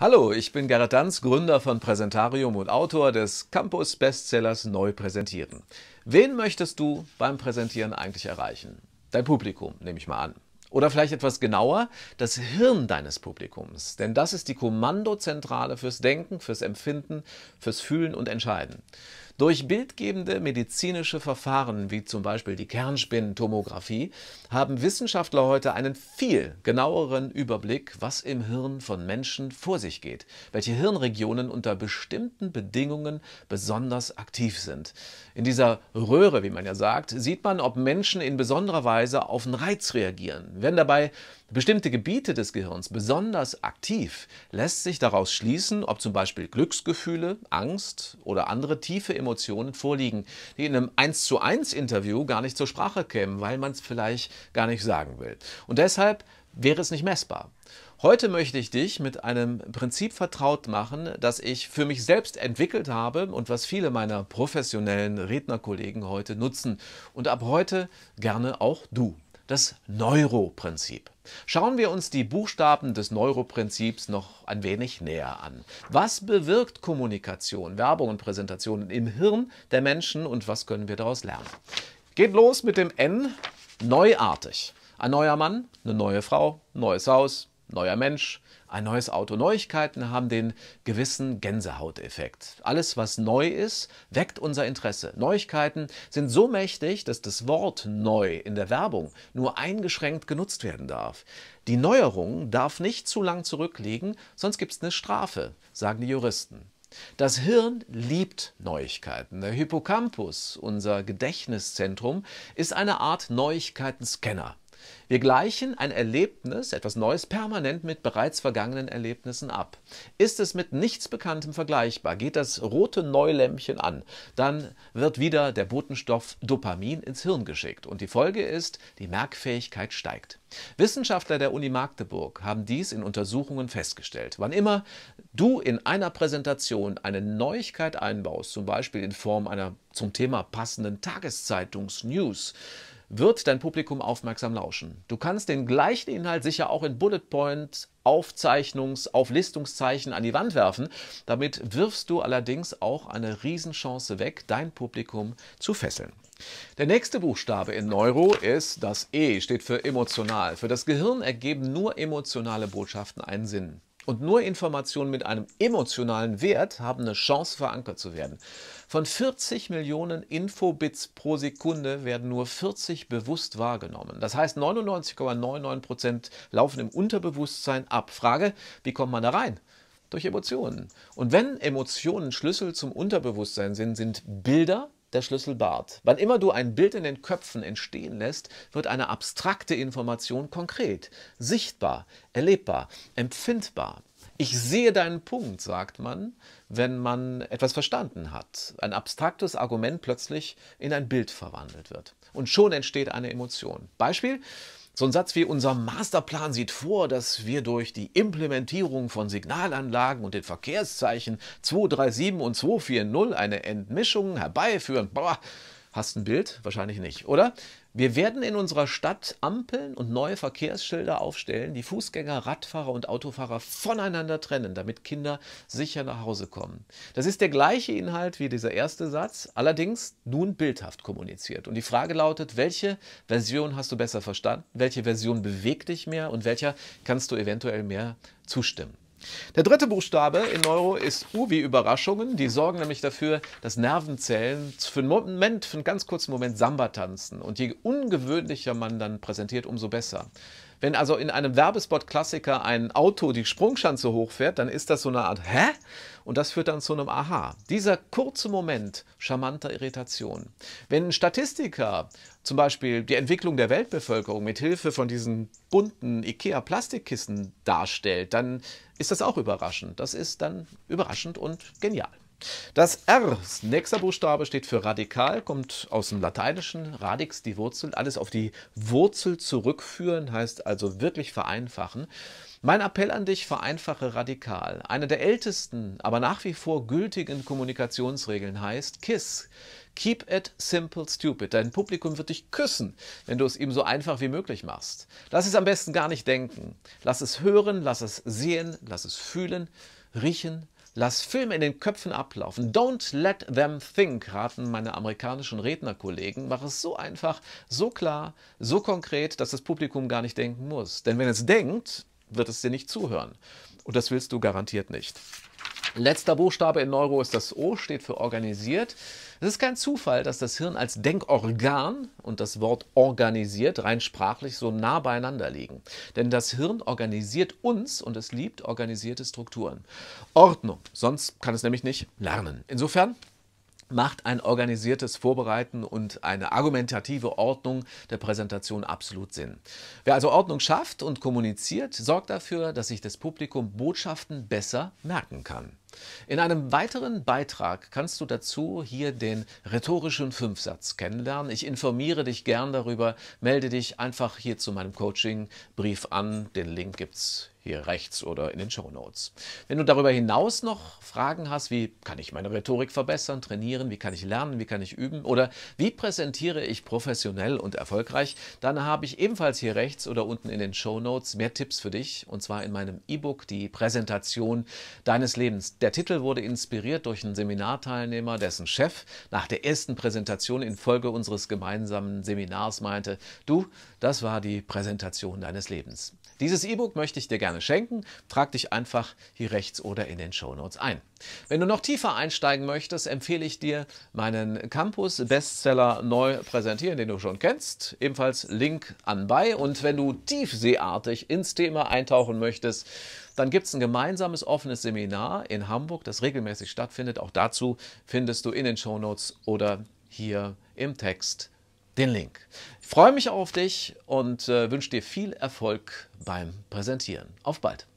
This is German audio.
Hallo, ich bin Gerhard Danz, Gründer von Präsentarium und Autor des Campus Bestsellers Neu Präsentieren. Wen möchtest du beim Präsentieren eigentlich erreichen? Dein Publikum, nehme ich mal an. Oder vielleicht etwas genauer, das Hirn deines Publikums. Denn das ist die Kommandozentrale fürs Denken, fürs Empfinden, fürs Fühlen und Entscheiden. Durch bildgebende medizinische Verfahren, wie zum Beispiel die Kernspintomographie, haben Wissenschaftler heute einen viel genaueren Überblick, was im Hirn von Menschen vor sich geht, welche Hirnregionen unter bestimmten Bedingungen besonders aktiv sind. In dieser Röhre, wie man ja sagt, sieht man, ob Menschen in besonderer Weise auf einen Reiz reagieren. Wenn dabei bestimmte Gebiete des Gehirns besonders aktiv, lässt sich daraus schließen, ob zum Beispiel Glücksgefühle, Angst oder andere tiefe Emotionen vorliegen, die in einem 1 zu 1 Interview gar nicht zur Sprache kämen, weil man es vielleicht gar nicht sagen will. Und deshalb wäre es nicht messbar. Heute möchte ich dich mit einem Prinzip vertraut machen, das ich für mich selbst entwickelt habe und was viele meiner professionellen Rednerkollegen heute nutzen und ab heute gerne auch du. Das Neuroprinzip. Schauen wir uns die Buchstaben des Neuroprinzips noch ein wenig näher an. Was bewirkt Kommunikation, Werbung und Präsentationen im Hirn der Menschen und was können wir daraus lernen? Geht los mit dem N, neuartig. Ein neuer Mann, eine neue Frau, neues Haus, neuer Mensch, ein neues Auto. Neuigkeiten haben den gewissen Gänsehauteffekt. Alles, was neu ist, weckt unser Interesse. Neuigkeiten sind so mächtig, dass das Wort neu in der Werbung nur eingeschränkt genutzt werden darf. Die Neuerung darf nicht zu lang zurückliegen, sonst gibt es eine Strafe, sagen die Juristen. Das Hirn liebt Neuigkeiten. Der Hippocampus, unser Gedächtniszentrum, ist eine Art Neuigkeitenscanner. Wir gleichen ein Erlebnis, etwas Neues, permanent mit bereits vergangenen Erlebnissen ab. Ist es mit nichts Bekanntem vergleichbar, geht das rote Neulämpchen an, dann wird wieder der Botenstoff Dopamin ins Hirn geschickt und die Folge ist, die Merkfähigkeit steigt. Wissenschaftler der Uni Magdeburg haben dies in Untersuchungen festgestellt. Wann immer du in einer Präsentation eine Neuigkeit einbaust, zum Beispiel in Form einer zum Thema passenden Tageszeitungsnews, wird dein Publikum aufmerksam lauschen. Du kannst den gleichen Inhalt sicher auch in Bullet Point, Aufzeichnungs-, Auflistungszeichen an die Wand werfen. Damit wirfst du allerdings auch eine Riesenchance weg, dein Publikum zu fesseln. Der nächste Buchstabe in Neuro ist das E, steht für emotional. Für das Gehirn ergeben nur emotionale Botschaften einen Sinn. Und nur Informationen mit einem emotionalen Wert haben eine Chance, verankert zu werden. Von 40 Millionen Infobits pro Sekunde werden nur 40 bewusst wahrgenommen. Das heißt, 99,99 Prozent ,99 laufen im Unterbewusstsein ab. Frage, wie kommt man da rein? Durch Emotionen. Und wenn Emotionen Schlüssel zum Unterbewusstsein sind, sind Bilder, der Schlüsselbart. Wann immer du ein Bild in den Köpfen entstehen lässt, wird eine abstrakte Information konkret, sichtbar, erlebbar, empfindbar. Ich sehe deinen Punkt, sagt man, wenn man etwas verstanden hat. Ein abstraktes Argument plötzlich in ein Bild verwandelt wird. Und schon entsteht eine Emotion. Beispiel, so ein Satz wie unser Masterplan sieht vor, dass wir durch die Implementierung von Signalanlagen und den Verkehrszeichen 237 und 240 eine Entmischung herbeiführen. Boah, Hast ein Bild? Wahrscheinlich nicht, oder? Wir werden in unserer Stadt Ampeln und neue Verkehrsschilder aufstellen, die Fußgänger, Radfahrer und Autofahrer voneinander trennen, damit Kinder sicher nach Hause kommen. Das ist der gleiche Inhalt wie dieser erste Satz, allerdings nun bildhaft kommuniziert. Und die Frage lautet, welche Version hast du besser verstanden? Welche Version bewegt dich mehr und welcher kannst du eventuell mehr zustimmen? Der dritte Buchstabe in Neuro ist U wie Überraschungen. Die sorgen nämlich dafür, dass Nervenzellen für einen Moment, für einen ganz kurzen Moment Samba tanzen. Und je ungewöhnlicher man dann präsentiert, umso besser. Wenn also in einem Werbespot-Klassiker ein Auto die Sprungschanze hochfährt, dann ist das so eine Art Hä? Und das führt dann zu einem Aha. Dieser kurze Moment charmanter Irritation. Wenn Statistiker zum Beispiel die Entwicklung der Weltbevölkerung mit Hilfe von diesen bunten IKEA-Plastikkissen darstellt, dann ist das auch überraschend. Das ist dann überraschend und genial. Das R, das nächster Buchstabe, steht für radikal, kommt aus dem Lateinischen, radix, die Wurzel, alles auf die Wurzel zurückführen, heißt also wirklich vereinfachen. Mein Appell an dich, vereinfache radikal. Eine der ältesten, aber nach wie vor gültigen Kommunikationsregeln heißt KISS. Keep it simple, stupid. Dein Publikum wird dich küssen, wenn du es ihm so einfach wie möglich machst. Lass es am besten gar nicht denken. Lass es hören, lass es sehen, lass es fühlen, riechen, Lass Filme in den Köpfen ablaufen. Don't let them think, raten meine amerikanischen Rednerkollegen. Mach es so einfach, so klar, so konkret, dass das Publikum gar nicht denken muss. Denn wenn es denkt, wird es dir nicht zuhören. Und das willst du garantiert nicht. Letzter Buchstabe in Neuro ist das O, steht für organisiert. Es ist kein Zufall, dass das Hirn als Denkorgan und das Wort organisiert rein sprachlich so nah beieinander liegen. Denn das Hirn organisiert uns und es liebt organisierte Strukturen. Ordnung, sonst kann es nämlich nicht lernen. Insofern macht ein organisiertes Vorbereiten und eine argumentative Ordnung der Präsentation absolut Sinn. Wer also Ordnung schafft und kommuniziert, sorgt dafür, dass sich das Publikum Botschaften besser merken kann. In einem weiteren Beitrag kannst du dazu hier den rhetorischen Fünfsatz kennenlernen. Ich informiere dich gern darüber. Melde dich einfach hier zu meinem Coaching-Brief an. Den Link gibt es hier rechts oder in den Show Notes. Wenn du darüber hinaus noch Fragen hast, wie kann ich meine Rhetorik verbessern, trainieren, wie kann ich lernen, wie kann ich üben oder wie präsentiere ich professionell und erfolgreich, dann habe ich ebenfalls hier rechts oder unten in den Show Notes mehr Tipps für dich und zwar in meinem E-Book Die Präsentation deines Lebens der Titel wurde inspiriert durch einen Seminarteilnehmer, dessen Chef nach der ersten Präsentation infolge unseres gemeinsamen Seminars meinte, du, das war die Präsentation deines Lebens. Dieses E-Book möchte ich dir gerne schenken. Trag dich einfach hier rechts oder in den Show Notes ein. Wenn du noch tiefer einsteigen möchtest, empfehle ich dir meinen Campus Bestseller neu präsentieren, den du schon kennst. Ebenfalls Link anbei. Und wenn du tiefseeartig ins Thema eintauchen möchtest, dann gibt es ein gemeinsames offenes Seminar in Hamburg, das regelmäßig stattfindet. Auch dazu findest du in den Shownotes oder hier im Text den Link. Ich freue mich auf dich und äh, wünsche dir viel Erfolg beim Präsentieren. Auf bald!